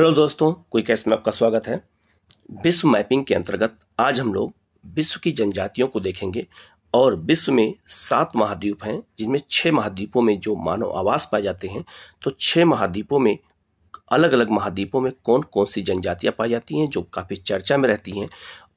hello दोस्तों कोई cash में आपका स्वागत है विश्व मैपिंग के अंतर्गत आज हम लोग विश्व की जनजातियों को देखेंगे और विश्व में सात महाद्वीप हैं जिनमें छः महाद्वीपों में जो मानव आवास पाए जाते हैं तो छः महाद्वीपों में अलग अलग महाद्वीपों में कौन कौन सी जनजातियाँ पाई जाती हैं जो काफ़ी चर्चा में रहती हैं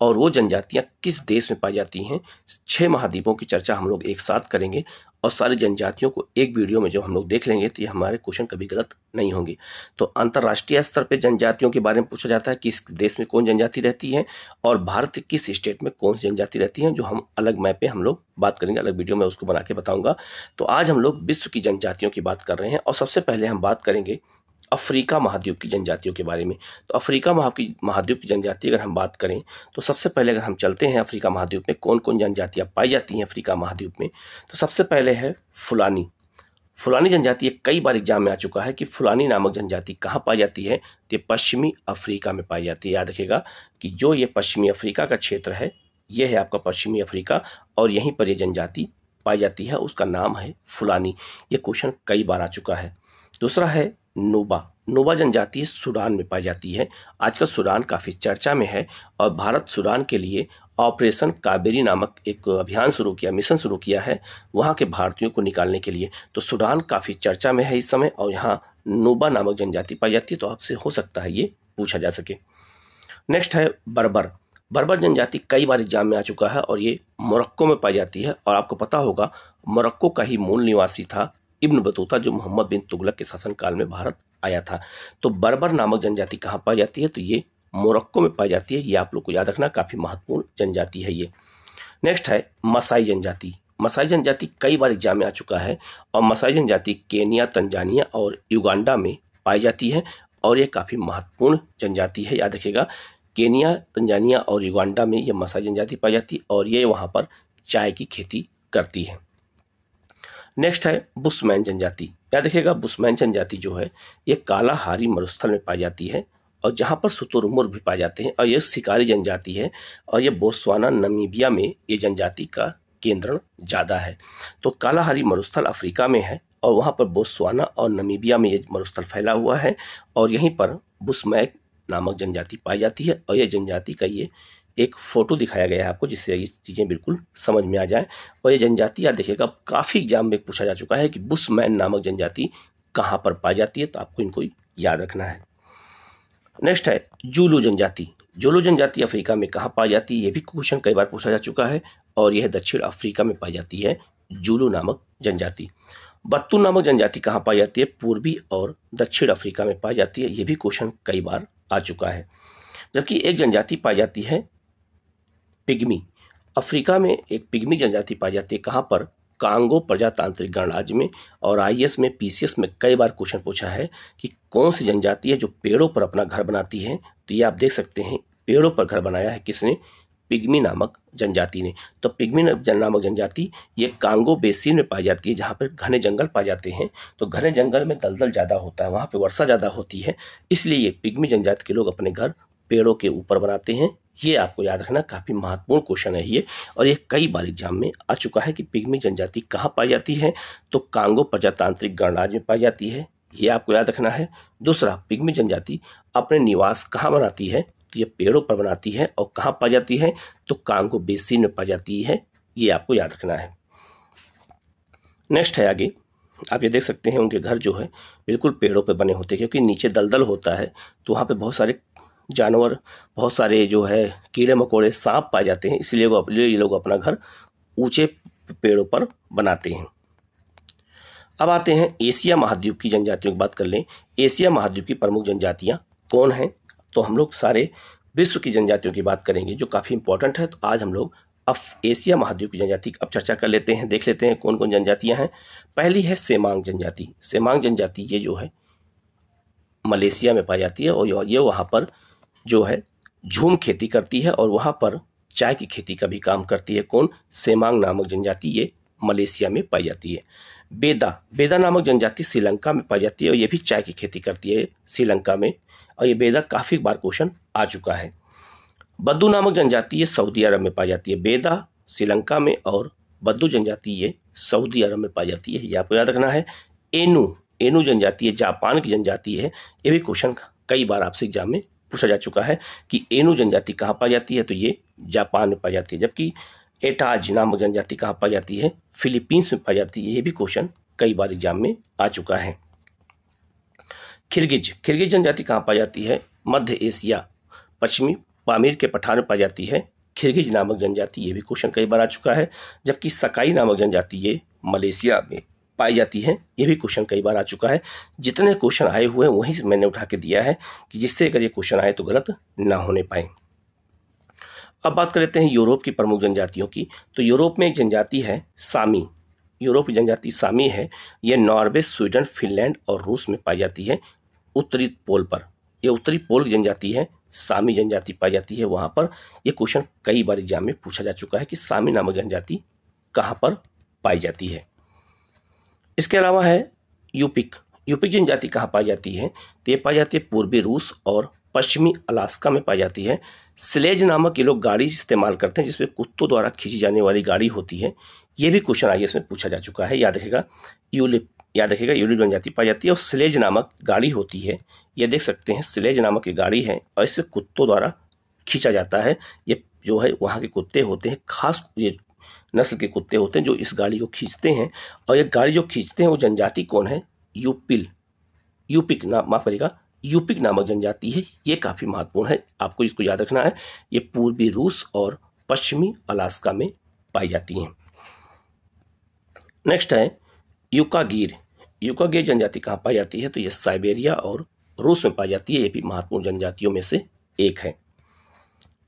और वो जनजातियाँ किस देश में पाई जाती हैं छः महाद्वीपों की चर्चा हम लोग एक साथ करेंगे और सारी जनजातियों को एक वीडियो में जब हम लोग देख लेंगे तो ये हमारे क्वेश्चन कभी गलत नहीं होंगे तो अंतर्राष्ट्रीय स्तर पर जनजातियों के बारे में पूछा जाता है किस देश में कौन जनजाति रहती है और भारत किस स्टेट में कौन सी जनजाति रहती है जो हम अलग मैप पे हम लोग बात करेंगे अलग वीडियो में उसको बना के बताऊंगा तो आज हम लोग विश्व की जनजातियों की बात कर रहे हैं और सबसे पहले हम बात करेंगे अफ्रीका महाद्वीप की जनजातियों के बारे में तो अफ्रीका महाद्वीप की जनजाति अगर हम बात करें तो सबसे पहले अगर हम चलते हैं अफ्रीका महाद्वीप में कौन कौन जनजातियाँ पाई जाती हैं अफ्रीका महाद्वीप में तो सबसे पहले है फुलानी फुलानी जनजाति कई बार एग्जाम में आ चुका है कि फुलानी नामक जनजाति कहाँ पाई जाती है तो ये पश्चिमी अफ्रीका में पाई जाती है याद रखिएगा कि जो ये पश्चिमी अफ्रीका का क्षेत्र है यह है आपका पश्चिमी अफ्रीका और यहीं पर यह जनजाति पाई जाती है उसका नाम है फुलानी ये क्वेश्चन कई बार आ चुका है दूसरा है नोबा नोबा जनजाति सूडान में पाई जाती है आजकल सूडान काफ़ी चर्चा में है और भारत सूडान के लिए ऑपरेशन काबेरी नामक एक अभियान शुरू किया मिशन शुरू किया है वहाँ के भारतीयों को निकालने के लिए तो सूडान काफ़ी चर्चा में है इस समय और यहाँ नोबा नामक जनजाति पाई जाती है तो आपसे हो सकता है ये पूछा जा सके नेक्स्ट है बर्बर बर्बर जनजाति कई बार एग्जाम में आ चुका है और ये मोरक्को में पाई जाती है और आपको पता होगा मोरक्को का ही मूल निवासी था इब्न बतूता जो मोहम्मद बिन तुगलक के शासनकाल में भारत आया था तो बर्बर नामक जनजाति कहाँ पाई जाती है तो ये मोरक्को में पाई जाती है ये आप लोग को याद रखना काफ़ी महत्वपूर्ण जनजाति है ये नेक्स्ट है मसाई जनजाति मसाई जनजाति कई बार एग्जाम में आ चुका है और मसाई जनजाति केनिया तंजानिया और युगांडा में पाई जाती है और ये काफ़ी महत्वपूर्ण जनजाति है याद रखिएगा केनिया तंजानिया और युगांडा में ये मसाई जनजाति पाई जाती है और ये वहाँ पर चाय की खेती करती है नेक्स्ट है बुस्मैन जनजाति याद रखिएगा बुस्मैन जनजाति जो है ये कालाहारी मरुस्थल में पाई जाती है और जहाँ पर सुतुरमुर भी पाए जाते हैं और ये शिकारी जनजाति है और ये बोस्वाना नमीबिया में ये जनजाति का केंद्रण ज़्यादा है तो कालाहारी मरुस्थल अफ्रीका में है और वहाँ पर बोस्वाना और नमीबिया में ये मरुस्थल फैला हुआ है और यहीं पर बुसमैक नामक जनजाति पाई जाती है और यह जनजाति का ये एक फ़ोटो दिखाया गया है आपको जिससे ये चीज़ें बिल्कुल समझ में आ जाए और ये जनजाति आप देखिएगा काफ़ी एग्जाम में पूछा जा चुका है कि बुशमैन नामक जनजाति कहाँ पर पाई जाती है तो आपको इनको याद रखना है नेक्स्ट है जूलू जनजाति जूलू जनजाति अफ्रीका में कहाँ पाई जाती है ये भी क्वेश्चन कई बार पूछा जा चुका है और यह दक्षिण अफ्रीका में पाई जाती है जूलू नामक जनजाति बत्तू नामक जनजाति कहाँ पाई जाती है पूर्वी और दक्षिण अफ्रीका में पाई जाती है ये भी क्वेश्चन कई बार आ चुका है जबकि एक जनजाति पाई जाती है पिग्मी अफ्रीका में एक पिग्मी जनजाति पाई जाती है कहाँ पर कांगो प्रजातांत्रिक गणराज्य में और आईएएस में पीसीएस में कई बार क्वेश्चन पूछा है कि कौन सी जनजाति है जो पेड़ों पर अपना घर बनाती है तो ये आप देख सकते हैं पेड़ों पर घर बनाया है किसने पिग्मी नामक जनजाति ने तो पिग्मी नामक जनजाति ये कांगो बेसिन में पाई जाती है जहाँ पर घने जंगल पाए जाते हैं तो घने जंगल में दलदल ज़्यादा होता है वहाँ पर वर्षा ज़्यादा होती है इसलिए ये पिग्मी जनजाति के लोग अपने घर पेड़ों के ऊपर बनाते हैं ये आपको याद रखना काफ़ी महत्वपूर्ण क्वेश्चन है ये और ये कई बार एग्जाम में आ चुका है कि पिग्मी जनजाति कहाँ पाई जाती है तो कांगो प्रजातांत्रिक गणराज्य में पाई जाती है ये आपको याद रखना है दूसरा पिग्मी जनजाति अपने निवास कहाँ बनाती है तो ये पेड़ों पर बनाती है और कहाँ पाई जाती है तो कांगो बेसिन में पाई जाती है ये आपको याद रखना है नेक्स्ट है आगे आप ये देख सकते हैं उनके घर जो है बिल्कुल पेड़ों पे बने होते हैं क्योंकि नीचे दलदल होता है तो वहाँ पे बहुत सारे जानवर बहुत सारे जो है कीड़े मकोड़े सांप पाए जाते हैं इसलिए वो अपने ये लोग अपना घर ऊंचे पेड़ों पर बनाते हैं अब आते हैं एशिया महाद्वीप की जनजातियों की बात कर लें एशिया महाद्वीप की प्रमुख जनजातियाँ कौन हैं तो हम लोग सारे विश्व की जनजातियों की बात करेंगे जो काफ़ी इंपॉर्टेंट है तो आज हम लोग अब एशिया महाद्वीप की जनजाति अब चर्चा कर लेते हैं देख लेते हैं कौन कौन जनजातियाँ हैं पहली है सेमांग जनजाति सेमांग जनजाति ये जो है मलेशिया में पाई जाती है और ये वहाँ पर जो है झूम खेती करती है और वहाँ पर चाय की खेती का भी काम करती है कौन सेमांग नामक जनजाति ये मलेशिया में पाई जाती है बेदा बेदा नामक जनजाति श्रीलंका में पाई जाती है और ये भी चाय की खेती करती है श्रीलंका में और ये बेदा काफ़ी बार क्वेश्चन आ चुका है बद्दू नामक जनजाति ये सऊदी अरब में पाई जाती है बेदा श्रीलंका में और बद्दू जनजाति ये सऊदी अरब में पाई जाती है ये आपको याद रखना है एनू एनू जनजाति ये जापान की जनजाति है ये भी क्वेश्चन कई बार आपसे एग्जाम में पूछा जा चुका है कि एनु जनजाति कहाँ पाई जाती है तो ये जापान में पाई जाती है जबकि एटाज नामक जनजाति कहाँ पाई जाती है फिलीपींस में पाई जाती है ये भी क्वेश्चन कई बार एग्जाम में आ चुका है खिरगिज खिरगिज जनजाति कहाँ पाई जाती है मध्य एशिया पश्चिमी पामीर के पठार में पाई जाती है खिरगिज नामक जनजाति ये भी क्वेश्चन कई बार आ चुका है जबकि सकाई नामक जनजाति ये मलेशिया में पाई जाती है ये भी क्वेश्चन कई बार आ चुका है जितने क्वेश्चन आए हुए हैं वहीं से मैंने उठा के दिया है कि जिससे अगर ये क्वेश्चन आए तो गलत ना होने पाए अब बात कर लेते हैं यूरोप की प्रमुख जनजातियों की तो यूरोप में एक जनजाति है सामी यूरोप की जनजाति सामी है यह नॉर्वे स्वीडन फिनलैंड और रूस में पाई जाती है उत्तरी पोल पर यह उत्तरी पोल की जनजाति है सामी जनजाति पाई जाती है वहाँ पर यह क्वेश्चन कई बार एग्जाम में पूछा जा चुका है कि सामी नामक जनजाति कहाँ पर पाई जाती है इसके अलावा है यूपिक यूपिक जनजाति कहाँ पाई जाती है तो ये पाई जाती है पूर्वी रूस और पश्चिमी अलास्का में पाई जाती है स्लेज नामक ये लोग गाड़ी इस्तेमाल करते हैं जिसमें कुत्तों द्वारा खींची जाने वाली गाड़ी होती है ये भी क्वेश्चन आइए इसमें पूछा जा चुका है याद रखेगा यूलिप याद रखेगा यूलिप जनजाति पाई जाती है और स्लेज नामक गाड़ी होती है ये देख सकते हैं स्लेज नामक ये गाड़ी है और इसमें कुत्तों द्वारा खींचा जाता है ये जो है वहाँ के कुत्ते होते हैं खास ये नस्ल के कुत्ते होते हैं जो इस गाड़ी को खींचते हैं और ये गाड़ी जो खींचते हैं वो जनजाति कौन है यूपिल यूपिक नाम माफ करेगा यूपिक नामक जनजाति है ये काफ़ी महत्वपूर्ण है आपको इसको याद रखना है ये पूर्वी रूस और पश्चिमी अलास्का में पाई जाती हैं नेक्स्ट है युकागीर युकागीर जनजाति कहाँ पाई जाती है तो ये साइबेरिया और रूस में पाई जाती है ये भी महत्वपूर्ण जनजातियों में से एक है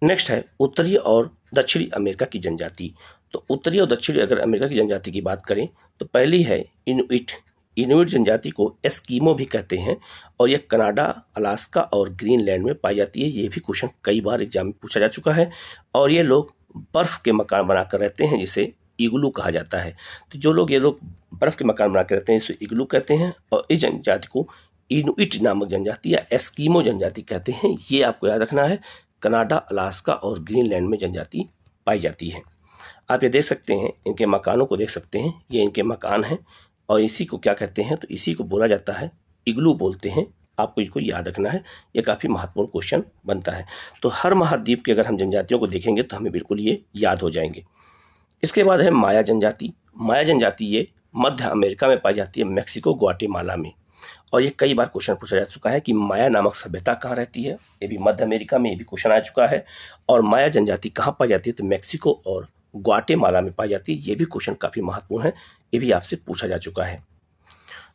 नेक्स्ट है उत्तरी और दक्षिणी अमेरिका की जनजाति तो उत्तरी और दक्षिणी अगर अमेरिका की जनजाति की बात करें तो पहली है इनुइट इनुइट जनजाति को एस्कीमो भी कहते हैं और यह कनाडा अलास्का और ग्रीनलैंड में पाई जाती है ये भी क्वेश्चन कई बार एग्जाम में पूछा जा चुका है और ये लोग बर्फ़ के मकान बनाकर रहते हैं जिसे इग्लू कहा जाता है तो जो लोग ये लोग बर्फ़ के मकान बनाकर रहते हैं इसे इग्लू कहते हैं और इस जनजाति को इनुइट नामक जनजाति या एस्कीमो जनजाति कहते हैं ये आपको याद रखना है कनाडा अलास्का और ग्रीनलैंड में जनजाति पाई जाती है आप ये देख सकते हैं इनके मकानों को देख सकते हैं ये इनके मकान हैं और इसी को क्या कहते हैं तो इसी को बोला जाता है इग्लू बोलते हैं आपको इसको याद रखना है ये काफ़ी महत्वपूर्ण क्वेश्चन बनता है तो हर महाद्वीप के अगर हम जनजातियों को देखेंगे तो हमें बिल्कुल ये याद हो जाएंगे इसके बाद है माया जनजाति माया जनजाति ये मध्य अमेरिका में पाई जाती है मैक्सिको ग्वाटेमाला में और ये कई बार क्वेश्चन पूछा जा चुका है कि माया नामक सभ्यता कहाँ रहती है ये भी मध्य अमेरिका में ये भी क्वेश्चन आ चुका है और माया जनजाति कहाँ पाई जाती है तो मैक्सिको और ग्वाटेमाला में पाई जाती है ये भी क्वेश्चन काफ़ी महत्वपूर्ण है ये भी आपसे पूछा जा चुका है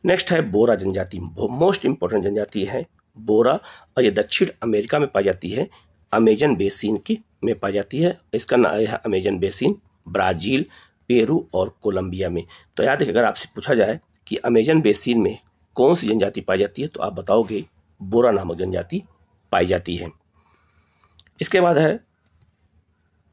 नेक्स्ट है बोरा जनजाति मोस्ट इंपॉर्टेंट जनजाति है बोरा और ये दक्षिण अमेरिका में पाई जाती है अमेजन बेसिन की में पाई जाती है इसका नाम है अमेजन बेसिन ब्राज़ील पेरू और कोलंबिया में तो याद रखिए अगर आपसे पूछा जाए कि अमेजन बेसिन में कौन सी जनजाति पाई जाती है तो आप बताओगे बोरा नामक जनजाति पाई जाती है इसके बाद है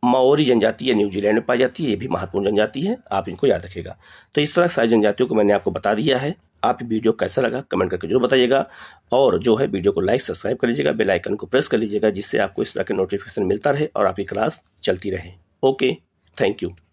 माओरी जनजाति या न्यूजीलैंड में पाई जाती है ये भी महत्वपूर्ण जनजाति है आप इनको याद रखेगा तो इस तरह सारी जनजातियों को मैंने आपको बता दिया है आप वीडियो कैसा लगा कमेंट करके जरूर बताइएगा और जो है वीडियो को लाइक सब्सक्राइब कर लीजिएगा बेल आइकन को प्रेस कर लीजिएगा जिससे आपको इस तरह के नोटिफिकेशन मिलता रहे और आपकी क्लास चलती रहे ओके थैंक यू